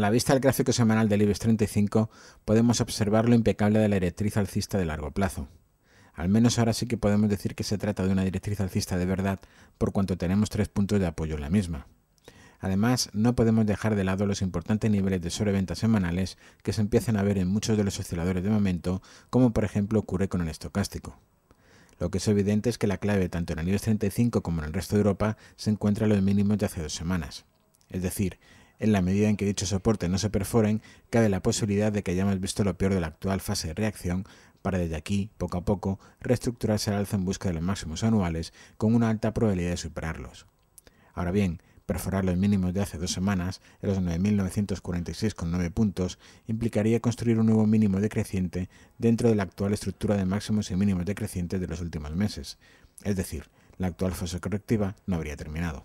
A la vista del gráfico semanal del IBEX 35 podemos observar lo impecable de la directriz alcista de largo plazo. Al menos ahora sí que podemos decir que se trata de una directriz alcista de verdad por cuanto tenemos tres puntos de apoyo en la misma. Además, no podemos dejar de lado los importantes niveles de sobreventa semanales que se empiezan a ver en muchos de los osciladores de momento, como por ejemplo ocurre con el estocástico. Lo que es evidente es que la clave tanto en el IBEX 35 como en el resto de Europa se encuentra en los mínimos de hace dos semanas. Es decir, en la medida en que dichos soportes no se perforen, cabe la posibilidad de que hayamos visto lo peor de la actual fase de reacción para desde aquí, poco a poco, reestructurarse al alza en busca de los máximos anuales con una alta probabilidad de superarlos. Ahora bien, perforar los mínimos de hace dos semanas, en los 9.946,9 puntos, implicaría construir un nuevo mínimo decreciente dentro de la actual estructura de máximos y mínimos decrecientes de los últimos meses. Es decir, la actual fase correctiva no habría terminado.